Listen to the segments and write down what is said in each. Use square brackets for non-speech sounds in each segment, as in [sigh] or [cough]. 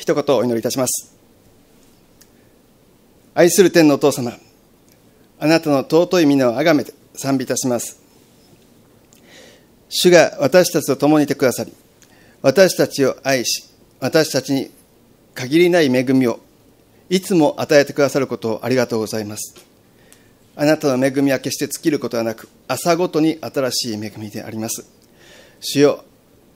一言お祈りいたします愛する天のお父様あなたの尊い皆をあがめて賛美いたします主が私たちと共にいてくださり私たちを愛し私たちに限りない恵みをいつも与えてくださることをありがとうございますあなたの恵みは決して尽きることはなく朝ごとに新しい恵みであります主よ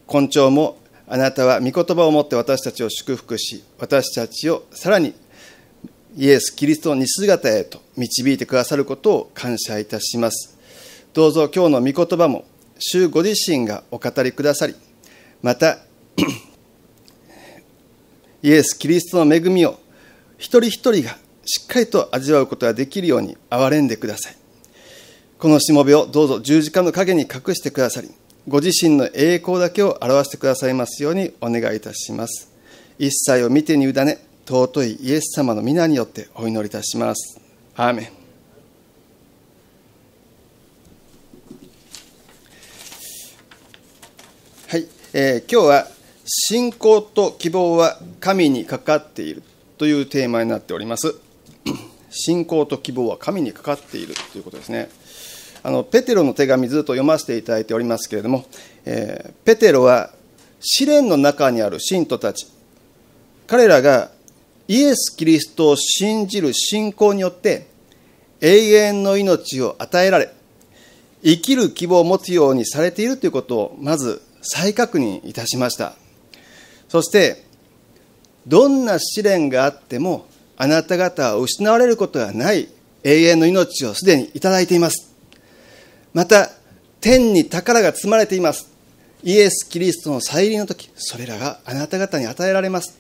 今朝もあなたは御言葉をもって私たちを祝福し、私たちをさらにイエス・キリストの似姿へと導いてくださることを感謝いたします。どうぞ今日の御言葉も、主ご自身がお語りくださり、また、[clears throat] イエス・キリストの恵みを一人一人がしっかりと味わうことができるように憐れんでください。このしもべをどうぞ十字架の陰に隠してくださり、ご自身の栄光だけを表してくださいますようにお願いいたします。一切を見てに委ね、尊いイエス様の皆によってお祈りいたします。アーメン。はい、えー、今日は信仰と希望は神にかかっているというテーマになっております。[clears throat] 信仰と希望は神にかかっているということですね。あのペテロの手紙ずっと読ませていただいておりますけれども、えー、ペテロは試練の中にある信徒たち彼らがイエス・キリストを信じる信仰によって永遠の命を与えられ生きる希望を持つようにされているということをまず再確認いたしましたそしてどんな試練があってもあなた方は失われることがない永遠の命をすでにいただいていますまた天に宝が積まれていますイエス・キリストの再臨の時それらがあなた方に与えられます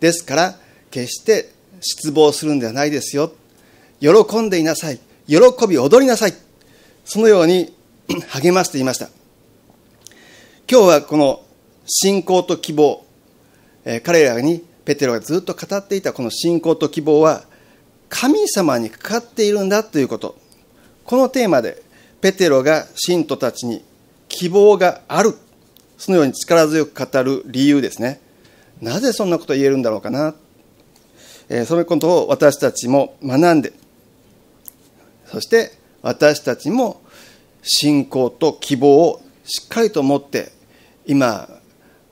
ですから決して失望するんではないですよ喜んでいなさい喜び踊りなさいそのように [clears throat] 励ましていました今日はこの信仰と希望彼らにペテロがずっと語っていたこの信仰と希望は神様にかかっているんだということこのテーマでペテロが信徒たちに希望があるそのように力強く語る理由ですねなぜそんなことを言えるんだろうかな、えー、そのことを私たちも学んでそして私たちも信仰と希望をしっかりと持って今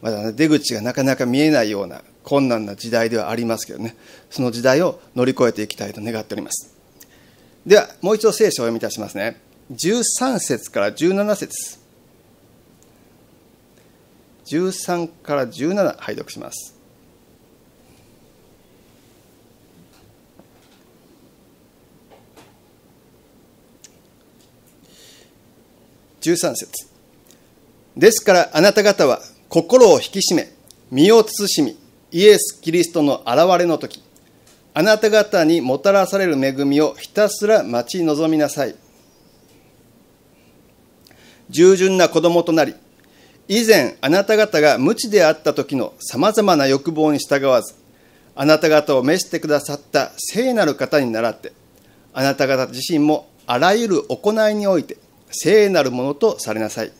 まだ、ね、出口がなかなか見えないような困難な時代ではありますけどねその時代を乗り越えていきたいと願っておりますではもう一度聖書を読み出しますね13節から17節13から17拝読します。節ですからあなた方は心を引き締め身を慎みイエス・キリストの現れの時あなた方にもたらされる恵みをひたすら待ち望みなさい従順な子供となり、以前あなた方が無知であった時のさまざまな欲望に従わず、あなた方を召してくださった聖なる方に倣って、あなた方自身もあらゆる行いにおいて聖なるものとされなさい。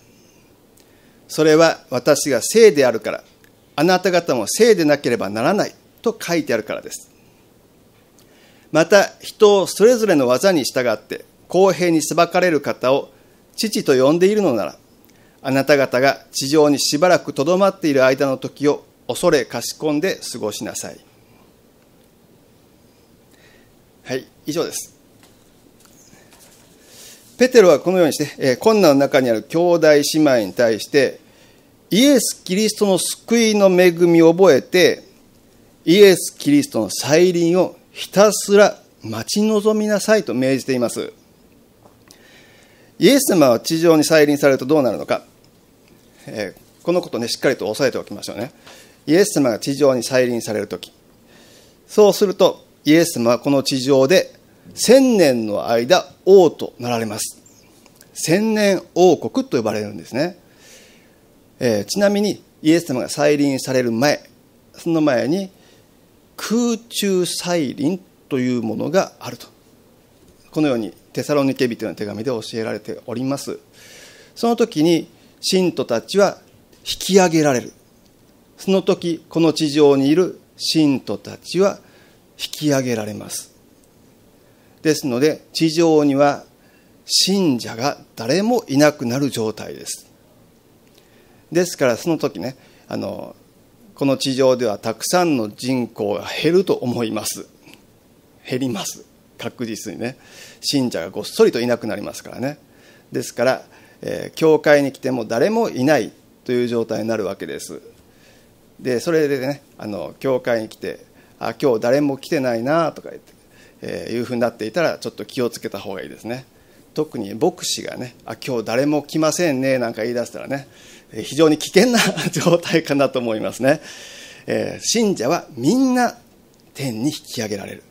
それは私が聖であるから、あなた方も聖でなければならないと書いてあるからです。また人をそれぞれの技に従って公平に裁かれる方を父と呼んでいるのなら、あなた方が地上にしばらくとどまっている間の時を恐れかしこんで過ごしなさい。はい、以上です。ペテロはこのようにして、えー、困難の中にある兄弟姉妹に対して、イエス・キリストの救いの恵みを覚えて、イエス・キリストの再臨をひたすら待ち望みなさいと命じています。イエス様は地上に再臨されるとどうなるのか、えー、このことねしっかりと押さえておきましょうねイエス様が地上に再臨される時そうするとイエス様はこの地上で千年の間王となられます千年王国と呼ばれるんですね、えー、ちなみにイエス様が再臨される前その前に空中再臨というものがあるとこのようにテサロニケ人の手紙で教えられております。その時に、信徒たちは引き上げられる。その時、この地上にいる信徒たちは引き上げられます。ですので、地上には信者が誰もいなくなる状態です。ですから、その時ね、あの、この地上ではたくさんの人口が減ると思います。減ります。確実にね信者がごっそりといなくなりますからねですから、えー、教会に来ても誰もいないという状態になるわけですでそれでねあの教会に来てあ今日誰も来てないなとか言って、えー、いうふうになっていたらちょっと気をつけた方がいいですね特に牧師がねあ今日誰も来ませんねなんか言い出したらね非常に危険な状態かなと思いますね、えー、信者はみんな天に引き上げられる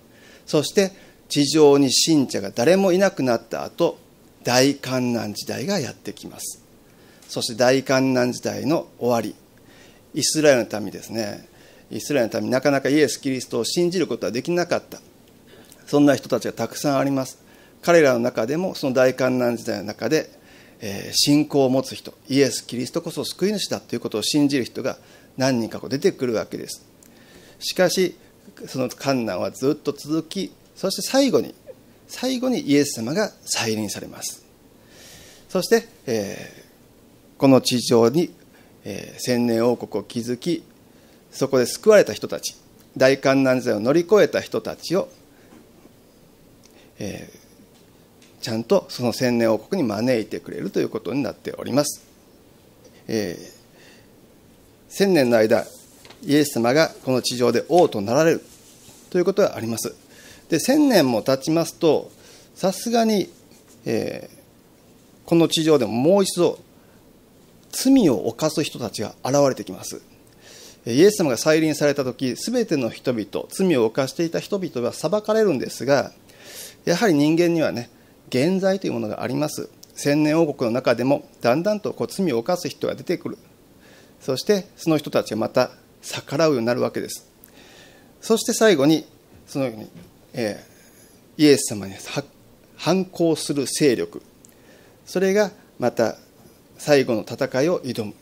そして地上に信者が誰もいなくなった後大観難時代がやってきますそして大観難時代の終わりイスラエルの民ですねイスラエルの民なかなかイエス・キリストを信じることはできなかったそんな人たちがたくさんあります彼らの中でもその大観難時代の中で、え信仰を持つ人イエス・キリストこそ救い主だということを信じる人が何人か出てくるわけですしかしその観難はずっと続きそして最後に最後にイエス様が再臨されますそして、えー、この地上に、えー、千年王国を築きそこで救われた人たち大観難罪を乗り越えた人たちを、えー、ちゃんとその千年王国に招いてくれるということになっております、えー、千年の間イエス様がこの地上で王となられるということがありますで1000年も経ちますとさすがに、えー、この地上でももう一度罪を犯す人たちが現れてきますイエス様が再臨された時全ての人々罪を犯していた人々は裁かれるんですがやはり人間にはね現在というものがあります千年王国の中でもだんだんとこう罪を犯す人が出てくるそしてその人たちがまた逆らうようになるわけですそして最後にそのようにえイエス様に反抗する勢力それがまた最後の戦いを挑む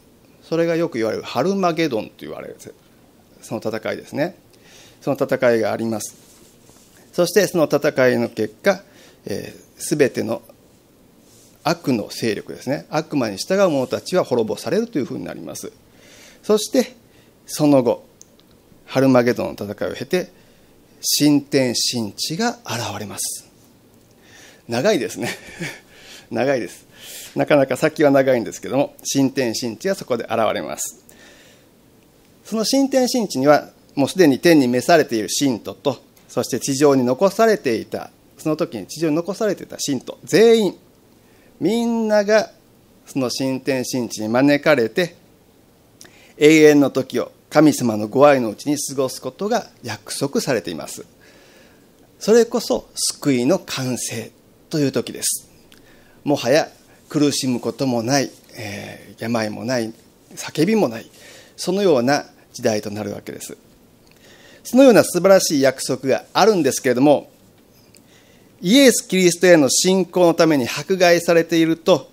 それがよく言われるハルマゲドンと言われるその戦いですねその戦いがありますそしてその戦いの結果、えー、全ての悪の勢力ですね悪魔に従う者たちは滅ぼされるというふうになりますそしてその後ハルマゲドンの戦いを経て新天新地が現れます長いですね [laughs] 長いですなかなか先は長いんですけども新天新地がそこで現れますその新天新地にはもうすでに天に召されている信徒とそして地上に残されていたその時に地上に残されていた信徒全員みんながその新天新地に招かれて永遠の時を神様のご愛のうちに過ごすことが約束されていますそれこそ救いの完成という時ですもはや苦しむこともない、えー、病もない叫びもないそのような時代となるわけですそのような素晴らしい約束があるんですけれどもイエス・キリストへの信仰のために迫害されていると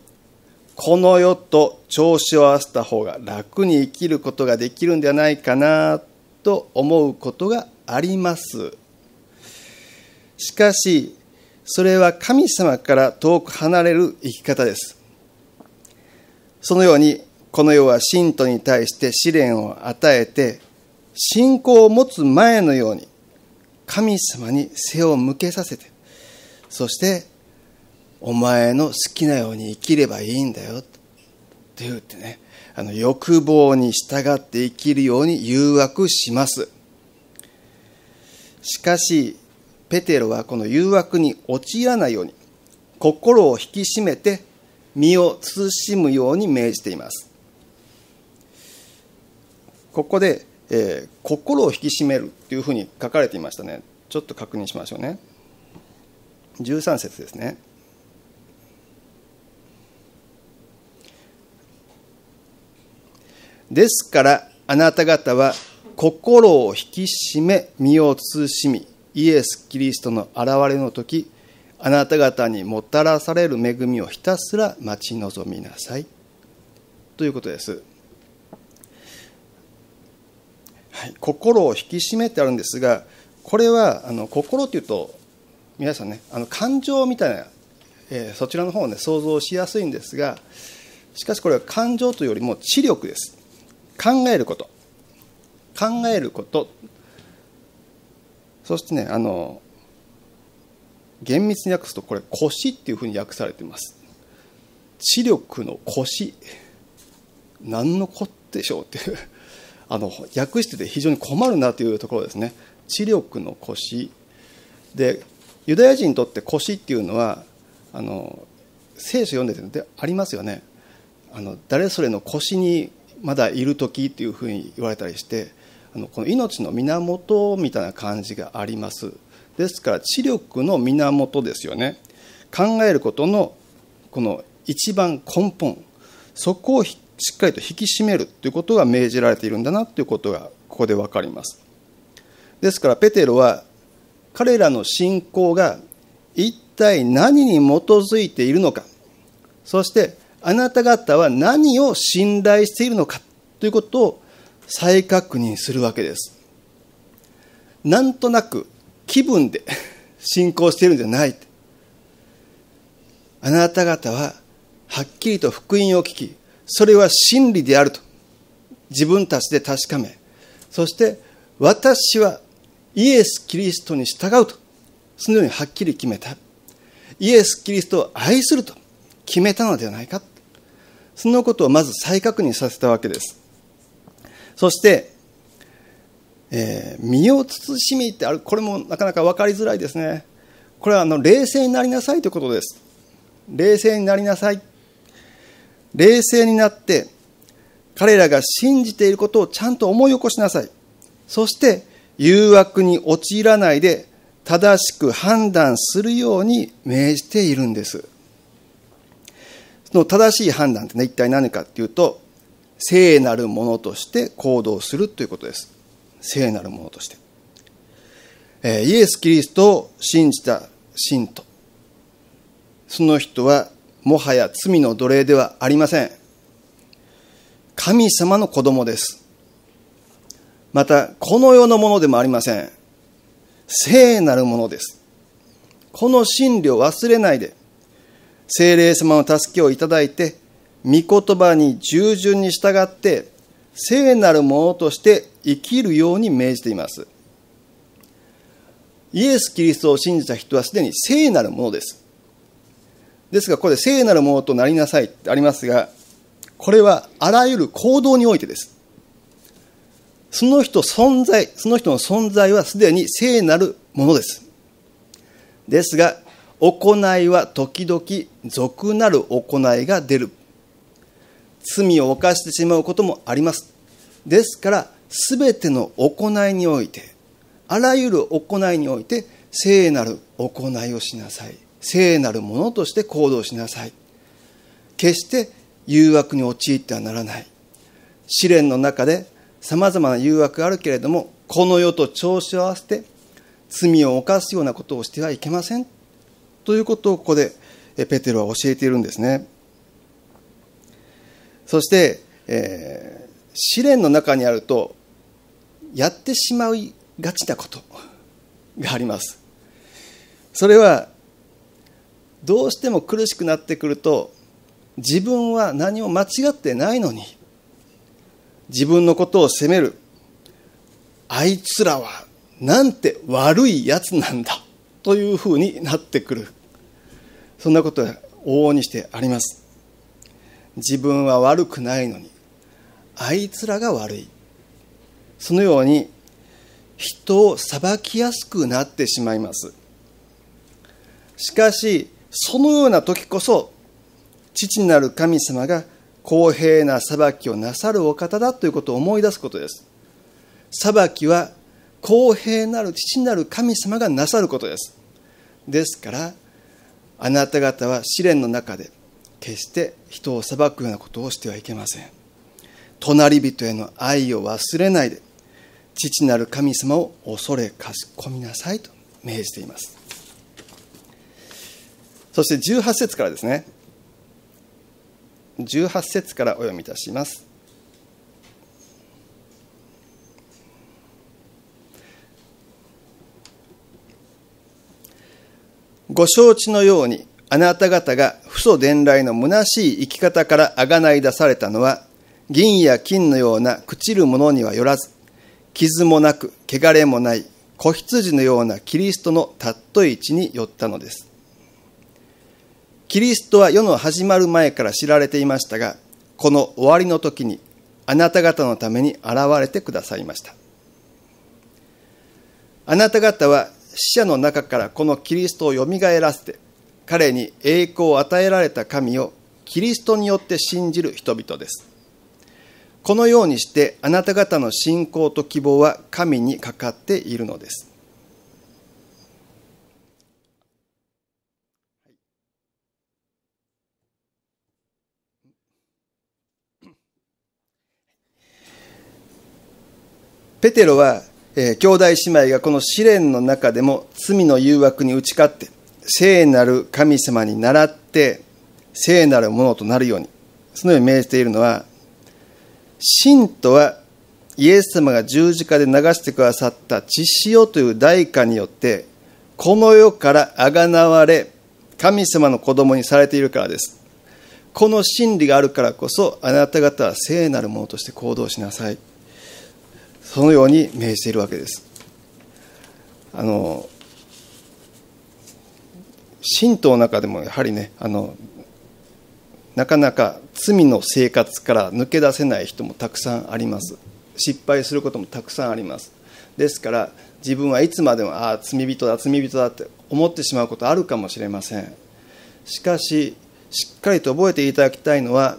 この世と調子を合わせた方が楽に生きることができるんではないかなと思うことがあります。しかし、それは神様から遠く離れる生き方です。そのように、この世は信徒に対して試練を与えて、信仰を持つ前のように、神様に背を向けさせて、そしてお前の好きなように生きればいいんだよと言ってねあの欲望に従って生きるように誘惑しますしかしペテロはこの誘惑に陥らないように心を引き締めて身を慎むように命じていますここで、えー、心を引き締めるというふうに書かれていましたねちょっと確認しましょうね13節ですねですからあなた方は心を引き締め身を慎みイエス・キリストの現れの時あなた方にもたらされる恵みをひたすら待ち望みなさいということです、はい、心を引き締めってあるんですがこれはあの心というと皆さんねあの感情みたいな、えー、そちらの方をね想像しやすいんですがしかしこれは感情というよりも知力です考えること考えることそしてねあの厳密に訳すとこれ腰っていうふうに訳されています知力の腰何のこでしょうっていう [laughs] あの訳してて非常に困るなというところですね知力の腰でユダヤ人にとって腰っていうのはあの聖書読んでてでありますよねあの誰それの腰にまだいる時っていうふうに言われたりしてあのこの命の源みたいな感じがありますですから知力の源ですよね考えることのこの一番根本そこをしっかりと引き締めるということが命じられているんだなということがここで分かりますですからペテロは彼らの信仰が一体何に基づいているのかそしてあなた方は何を信頼しているのかということを再確認するわけです。なんとなく気分で信 [laughs] 仰しているんじゃない。あなた方ははっきりと福音を聞き、それは真理であると自分たちで確かめ、そして私はイエス・キリストに従うと、そのようにはっきり決めた。イエス・キリストを愛すると決めたのではないか。そのことをまず再確認させたわけです。そして、えー、身を慎みってある、これもなかなか分かりづらいですね。これはあの冷静になりなさいということです。冷静になりなさい。冷静になって、彼らが信じていることをちゃんと思い起こしなさい。そして、誘惑に陥らないで、正しく判断するように命じているんです。の正しい判断ってね、一体何かっていうと、聖なるものとして行動するということです。聖なるものとして。えー、イエス・キリストを信じた信徒。その人は、もはや罪の奴隷ではありません。神様の子供です。また、この世のものでもありません。聖なるものです。この真理を忘れないで、精霊様の助けをいただいて、御言葉に従順に従って、聖なるものとして生きるように命じています。イエス・キリストを信じた人はすでに聖なるものです。ですが、ここで聖なるものとなりなさいってありますが、これはあらゆる行動においてです。その人存在、その人の存在はすでに聖なるものです。ですが、行いは時々俗なる行いが出る罪を犯してしまうこともありますですから全ての行いにおいてあらゆる行いにおいて聖なる行いをしなさい聖なるものとして行動しなさい決して誘惑に陥ってはならない試練の中でさまざまな誘惑があるけれどもこの世と調子を合わせて罪を犯すようなことをしてはいけませんということをここでペテロは教えているんですね。そして、えー、試練の中にあるとやってしまいがちなこと [laughs] があります。それはどうしても苦しくなってくると自分は何も間違ってないのに自分のことを責めるあいつらはなんて悪いやつなんだというふうになってくるそんなことは往々にしてあります自分は悪くないのにあいつらが悪いそのように人を裁きやすくなってしまいますしかしそのような時こそ父なる神様が公平な裁きをなさるお方だということを思い出すことです裁きは公平なる父なる神様がなさることですですからあなた方は試練の中で決して人を裁くようなことをしてはいけません隣人への愛を忘れないで父なる神様を恐れかしこみなさいと命じていますそして18節からですね18節からお読みいたしますご承知のようにあなた方が不祖伝来の虚しい生き方からあがない出されたのは銀や金のような朽ちるものにはよらず傷もなく汚れもない子羊のようなキリストのたっとい地によったのですキリストは世の始まる前から知られていましたがこの終わりの時にあなた方のために現れてくださいましたあなた方は死者の中からこのキリストをよみがえらせて、彼に栄光を与えられた神をキリストによって信じる人々です。このようにしてあなた方の信仰と希望は神にかかっているのです。ペテロはえー、兄弟姉妹がこの試練の中でも罪の誘惑に打ち勝って聖なる神様に倣って聖なるものとなるようにそのように命じているのは信徒はイエス様が十字架で流してくださった血潮という代価によってこの世からあがなわれ神様の子供にされているからですこの真理があるからこそあなた方は聖なるものとして行動しなさいそのように命じているわけです。あの神道の中でもやはりねあのなかなか罪の生活から抜け出せない人もたくさんあります失敗することもたくさんありますですから自分はいつまでもああ罪人だ罪人だって思ってしまうことあるかもしれませんしかししっかりと覚えていただきたいのは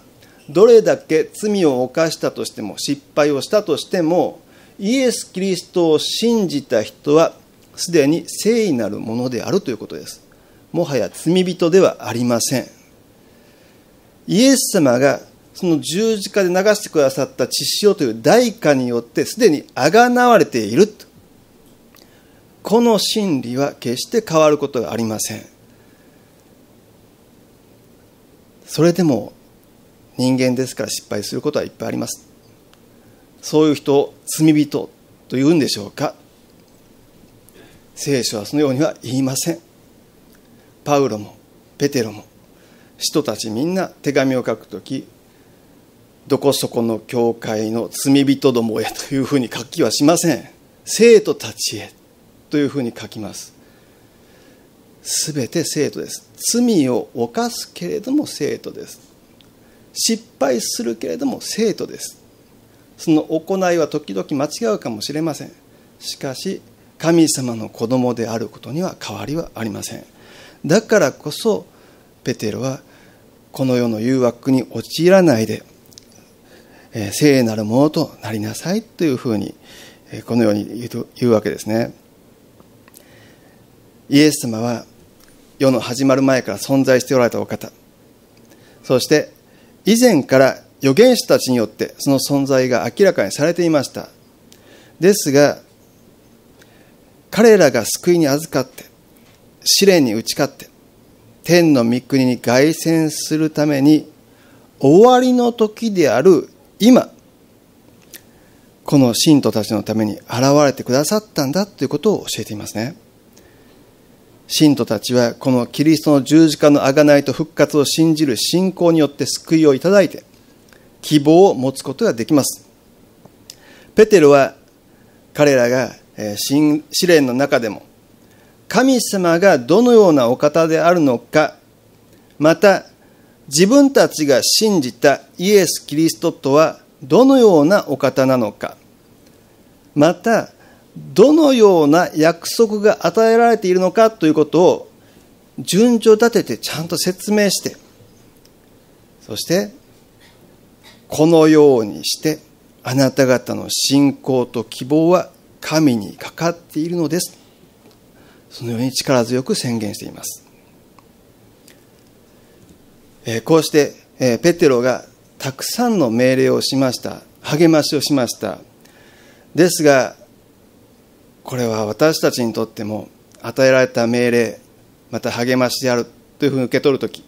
どれだけ罪を犯したとしても失敗をしたとしてもイエス・キリストを信じた人はすでに聖意なるものであるということですもはや罪人ではありませんイエス様がその十字架で流してくださった血潮という代価によってすでにあがなわれているこの真理は決して変わることがありませんそれでも人間ですから失敗することはいっぱいありますそういう人を罪人というんでしょうか聖書はそのようには言いませんパウロもペテロも人たちみんな手紙を書くときどこそこの教会の罪人どもへというふうに書きはしません生徒たちへというふうに書きますすべて生徒です罪を犯すけれども生徒です失敗するけれども生徒ですその行いは時々間違うかもしれませんしかし神様の子供であることには変わりはありませんだからこそペテロはこの世の誘惑に陥らないで聖なるものとなりなさいというふうにこのように言うわけですねイエス様は世の始まる前から存在しておられたお方そして以前から預言者たちによってその存在が明らかにされていましたですが彼らが救いに預かって試練に打ち勝って天の御国に凱旋するために終わりの時である今この信徒たちのために現れてくださったんだということを教えていますね信徒たちはこのキリストの十字架の贖いと復活を信じる信仰によって救いをいただいて希望を持つことができます。ペテロは彼らが試練の中でも神様がどのようなお方であるのか、また自分たちが信じたイエス・キリストとはどのようなお方なのか、またどのような約束が与えられているのかということを順序立ててちゃんと説明して、そしてこのようにしてあなた方の信仰と希望は神にかかっているのですそのように力強く宣言しています、えこうして、えペテロがたくさんの命令をしました励ましをしましたですがこれは私たちにとっても与えられた命令また励ましであるというふうに受け取る時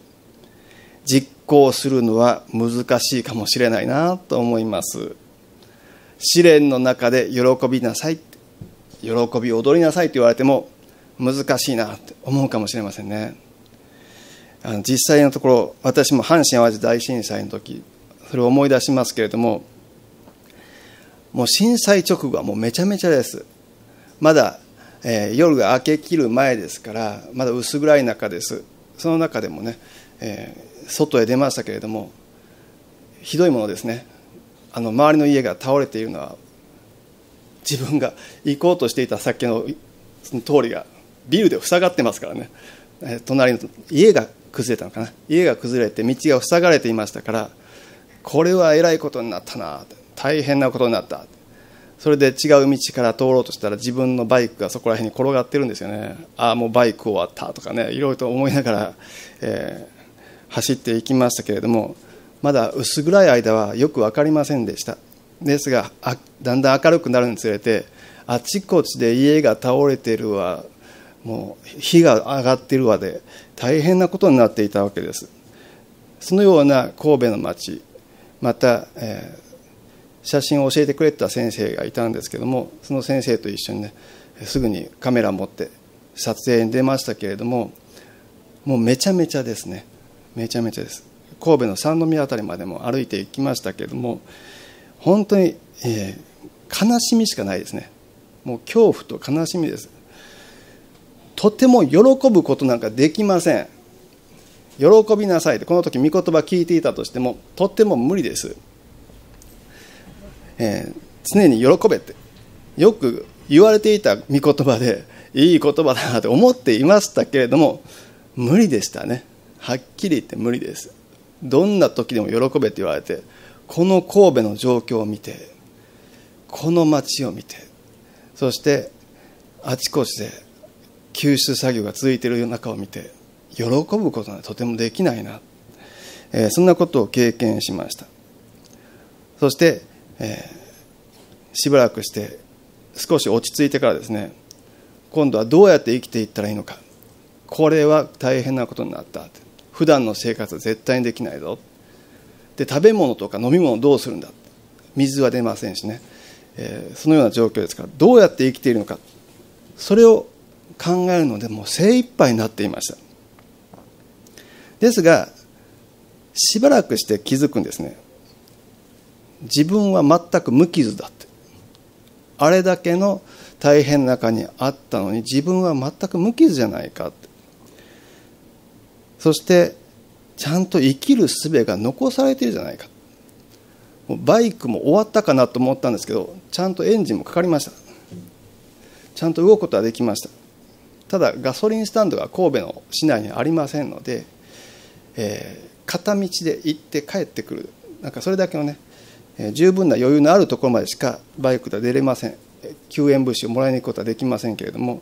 行するのは難しいかもしれないなと思います試練の中で喜びなさい喜び踊りなさいって言われても難しいなって思うかもしれませんねあの実際のところ私も阪神・淡路大震災の時それを思い出しますけれどももう震災直後はもうめちゃめちゃですまだ、えー、夜が明けきる前ですからまだ薄暗い中ですその中でもね、え外へ出ましたけれどもひどいものですねあの周りの家が倒れているのは自分が行こうとしていたさっきのその通りがビルで塞がってますからね、え隣の家が崩れたのかな家が崩れて道が塞がれていましたからこれはえらいことになったな大変なことになったそれで違う道から通ろうとしたら自分のバイクがそこら辺に転がってるんですよねああもうバイク終わったとかねいろいろと思いながら、え走っていきましたけれどもまだ薄暗い間はよく分かりませんでしたですがだんだん明るくなるにつれてあちこちで家が倒れているわもう火が上がっているわで大変なことになっていたわけですそのような神戸の町また、えー、写真を教えてくれた先生がいたんですけどもその先生と一緒にねすぐにカメラ持って撮影に出ましたけれどももうめちゃめちゃですねめちゃめちゃです神戸の三宮辺りまでも歩いていきましたけれども本当に、えー、悲しみしかないですねもう恐怖と悲しみですとても喜ぶことなんかできません喜びなさいってこの時御言葉聞いていたとしてもとっても無理です、えー、常に喜べってよく言われていた御言葉でいい言葉だなって思っていましたけれども無理でしたねはっきり言って無理ですどんな時でも喜べって言われてこの神戸の状況を見てこの街を見てそしてあちこちで救出作業が続いている中を見て喜ぶことはとてもできないな、えー、そんなことを経験しましたそして、えー、しばらくして少し落ち着いてからですね今度はどうやって生きていったらいいのかこれは大変なことになったって普段の生活は絶対にできないぞで食べ物とか飲み物どうするんだ水は出ませんしね、えー、そのような状況ですからどうやって生きているのかそれを考えるのでもう精一杯になっていましたですがしばらくして気づくんですね自分は全く無傷だってあれだけの大変な中にあったのに自分は全く無傷じゃないかそしてちゃんと生きる術が残されてるじゃないかバイクも終わったかなと思ったんですけどちゃんとエンジンもかかりましたちゃんと動くことはできましたただガソリンスタンドが神戸の市内にありませんので、えー、片道で行って帰ってくるなんかそれだけのね、えー、十分な余裕のあるところまでしかバイクでは出れません救援物資をもらいに行くことはできませんけれども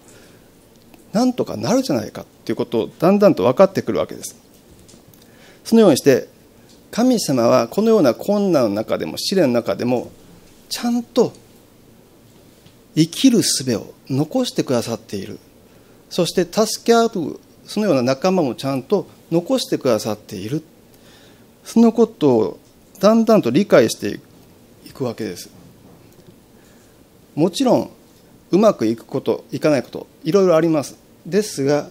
なんとかなるじゃないかということをだんだんと分かってくるわけです。そのようにして神様はこのような困難の中でも試練の中でもちゃんと生きる術を残してくださっているそして助け合うそのような仲間もちゃんと残してくださっているそのことをだんだんと理解していくわけですもちろんうまくいくこといかないこといろいろありますですが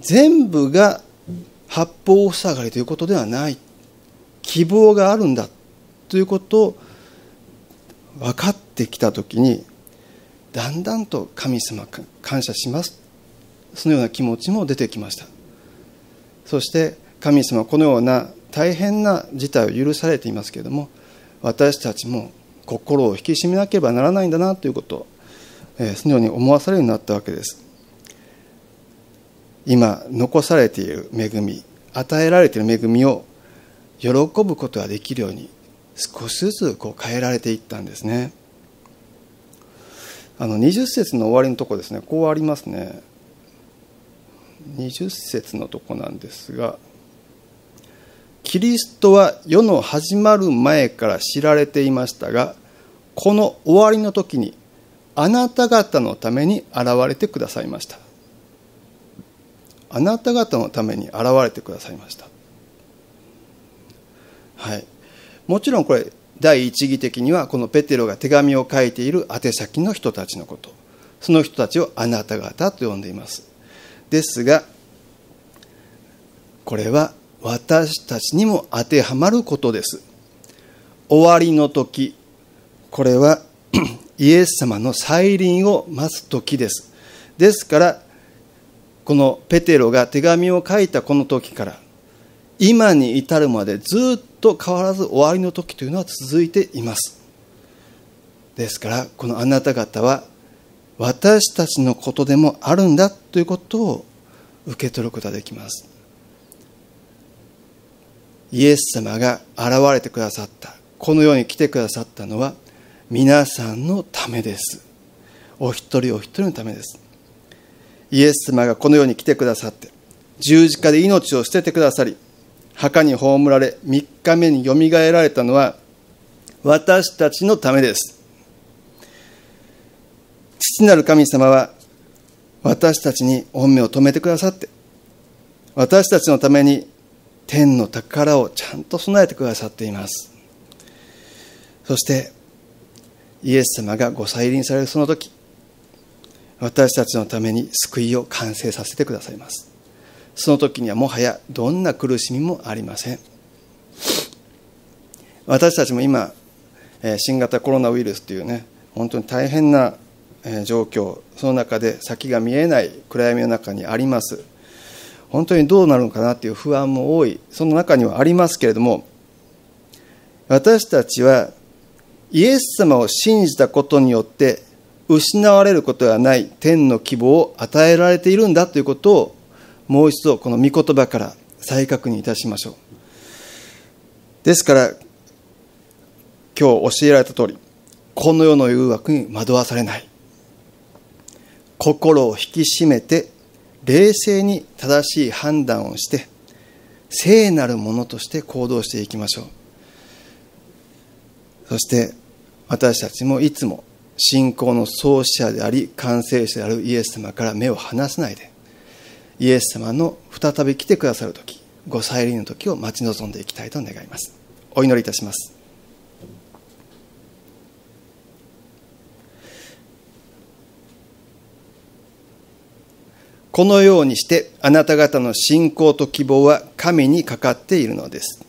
全部が八方塞がりということではない希望があるんだということを分かってきた時にだんだんと神様感謝しますそのような気持ちも出てきましたそして神様このような大変な事態を許されていますけれども私たちも心を引き締めなければならないんだなということをそのように思わされるようになったわけです今残されている恵み与えられている恵みを喜ぶことができるように少しずつこう変えられていったんですねあの20節の終わりのとこですねこうありますね20節のとこなんですがキリストは世の始まる前から知られていましたがこの終わりの時にあなた方のために現れてくださいましたあなた方のために現れてくださいましたはいもちろんこれ第一義的にはこのペテロが手紙を書いている宛先の人たちのことその人たちをあなた方と呼んでいますですがこれは私たちにも当てはまることです終わりの時これは [clears throat] イエス様の再臨を待つ時ですですからこのペテロが手紙を書いたこの時から今に至るまでずっと変わらず終わりの時というのは続いていますですからこのあなた方は私たちのことでもあるんだということを受け取ることができますイエス様が現れてくださったこの世に来てくださったのは皆さんのためですお一人お一人のためですイエス様がこの世に来てくださって十字架で命を捨ててくださり墓に葬られ三日目によみがえられたのは私たちのためです父なる神様は私たちに恩命を止めてくださって私たちのために天の宝をちゃんと備えてくださっていますそしてイエス様がご再臨されるその時私たちのために救いを完成させてくださいますその時にはもはやどんな苦しみもありません私たちも今新型コロナウイルスというね本当に大変な状況その中で先が見えない暗闇の中にあります本当にどうなるのかなっていう不安も多いその中にはありますけれども私たちはイエス様を信じたことによって失われることがない天の希望を与えられているんだということをもう一度この御言葉から再確認いたしましょうですから今日教えられた通りこの世の誘惑に惑わされない心を引き締めて冷静に正しい判断をして聖なるものとして行動していきましょうそして私たちもいつも信仰の創始者であり完成者であるイエス様から目を離さないでイエス様の再び来てくださる時ご再臨の時を待ち望んでいきたいと願いますお祈りいたしますこのようにしてあなた方の信仰と希望は神にかかっているのです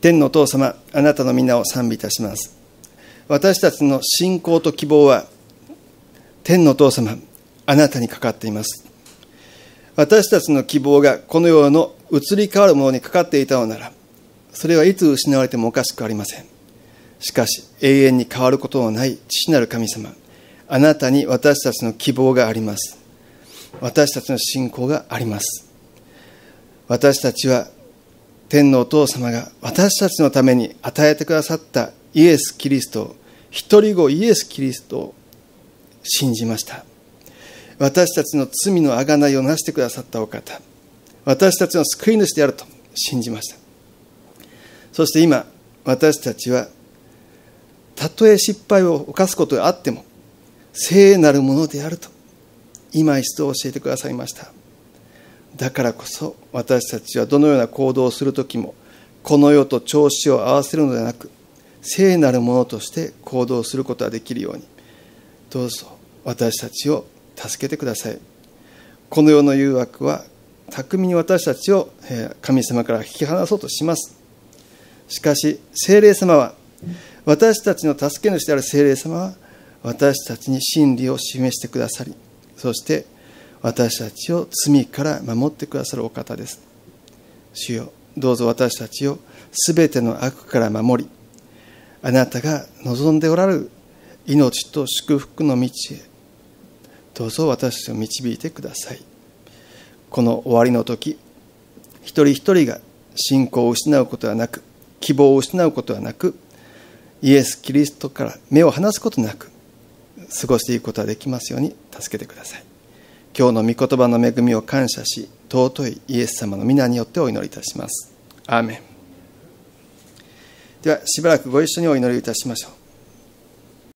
天のお父様あなたの皆を賛美いたします私たちの信仰と希望は天のお父様あなたにかかっています私たちの希望がこの世の移り変わるものにかかっていたのならそれはいつ失われてもおかしくありませんしかし永遠に変わることのない父なる神様あなたに私たちの希望があります私たちの信仰があります私たちは天のお父様が私たちのために与えてくださったイエス・キリスト一人子イエス・キリストを信じました私たちの罪のあがないをなしてくださったお方私たちの救い主であると信じましたそして今私たちはたとえ失敗を犯すことがあっても聖なるものであると今一度教えてくださいましただからこそ私たちはどのような行動をする時もこの世と調子を合わせるのではなく聖なるものとして行動することができるようにどうぞ私たちを助けてくださいこの世の誘惑は巧みに私たちを神様から引き離そうとしますしかし精霊様は私たちの助け主である精霊様は私たちに真理を示してくださりそして私たちを罪から守ってくださるお方です主よどうぞ私たちを全ての悪から守りあなたが望んでおられる命と祝福の道へどうぞ私たちを導いてくださいこの終わりの時一人一人が信仰を失うことはなく希望を失うことはなくイエス・キリストから目を離すことなく過ごしていくことができますように助けてください今日の御言葉の恵みを感謝し尊いイエス様の皆によってお祈りいたしますアーメンではしばらくご一緒にお祈りいたしましょう